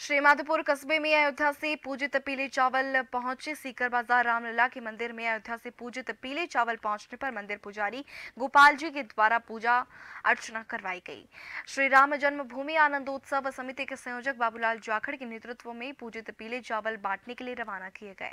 श्रीमाधोपुर कस्बे में अयोध्या से पूजित पीले चावल पहुंचे सीकर बाजार रामलला के मंदिर में अयोध्या से पूजित पीले चावल पहुंचने पर मंदिर पुजारी गोपाल जी के द्वारा पूजा अर्चना करवाई गई श्री राम जन्मभूमि आनंदोत्सव समिति के संयोजक बाबूलाल जाखड़ के नेतृत्व में पूजित पीले चावल बांटने के लिए रवाना किए गए